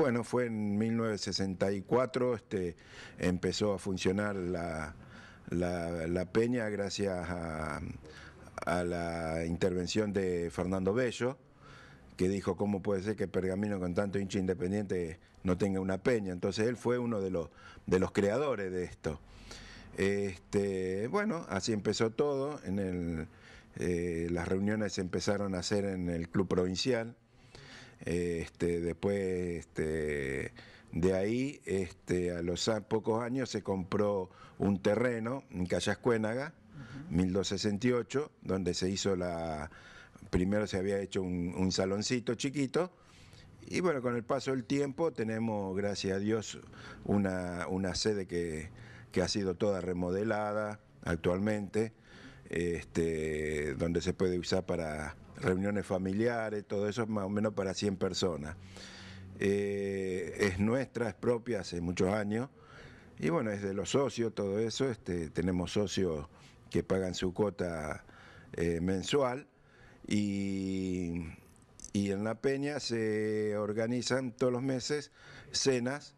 Bueno, fue en 1964, este, empezó a funcionar la, peña gracias a, la intervención de Fernando Bello, que dijo cómo puede ser que Pergamino con tanto hincha independiente no tenga una peña. Entonces él fue uno de los, de los creadores de esto. Este, bueno, así empezó todo. En el, eh, las reuniones se empezaron a hacer en el club provincial. Eh, este, después este, de ahí, este, a los pocos años, se compró un terreno en Callas Cuénaga, 1268, donde se hizo la. Primero se había hecho un, saloncito chiquito, y bueno, con el paso del tiempo tenemos, gracias a Dios, una, una sede que, que, ha sido toda remodelada actualmente. Este, donde se puede usar para reuniones familiares, todo eso más o menos para 100 personas. Eh, es nuestra, es propia hace muchos años. Y bueno, es de los socios, todo eso. Este, tenemos socios que pagan su cuota eh, mensual. y en La Peña se organizan todos los meses cenas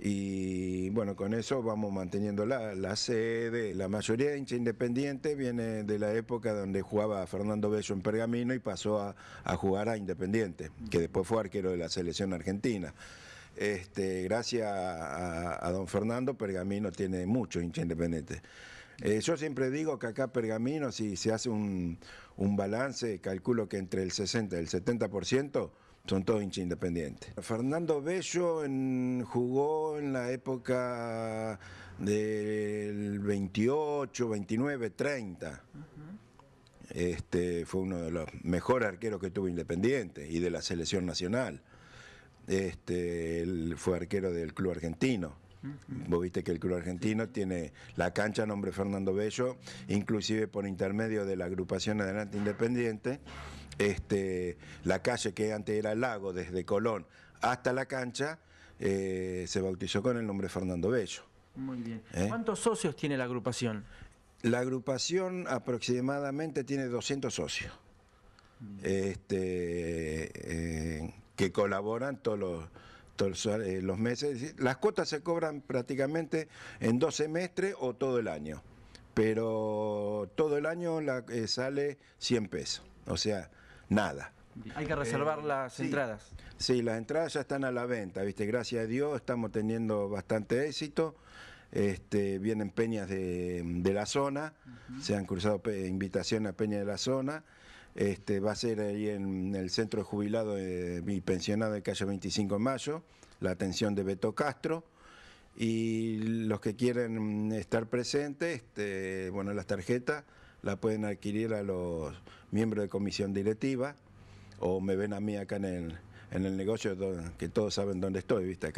y bueno, con eso vamos manteniendo la, sede. La mayoría de hincha independientes viene de la época donde jugaba Fernando Bello en Pergamino y pasó a, jugar a Independiente, que después fue arquero de la selección argentina. Este, gracias a, don Fernando, Pergamino tiene mucho hincha independiente. Eh, yo siempre digo que acá Pergamino, si se hace un balance, calculo que entre el 60 y el 70% son todos hinchas independientes. Fernando Bello jugó en la época del 28, 29, 30. Este, fue uno de los mejores arqueros que tuvo Independiente y de la selección nacional. Este, fue arquero del club argentino. Vos viste que el club argentino tiene la cancha nombre Fernando Bello, inclusive por intermedio de la agrupación Adelante Independiente. Este, la calle que antes era el lago, desde Colón hasta la cancha, eh, se bautizó con el nombre Fernando Bello. Muy bien. ¿Eh? ¿Cuántos socios tiene la agrupación? La agrupación aproximadamente tiene 200 socios. Este, eh, que colaboran todos los eh, los meses. Las cuotas se cobran prácticamente en dos semestres o todo el año, pero todo el año eh, sale 100 pesos, o sea, nada. Hay que reservar eh, las entradas. Sí, las entradas ya están a la venta, ¿viste? Gracias a Dios estamos teniendo bastante éxito. Este, vienen peñas de, la zona, se han cruzado invitaciones a peñas de la zona este, va a ser ahí en el centro de jubilado y pensionado de calle 25 de mayo, la atención de Beto Castro. Y los que quieren estar presentes, este, bueno, las tarjetas las pueden adquirir a los miembros de comisión directiva o me ven a mí acá en el, en el negocio que todos saben dónde estoy, ¿viste?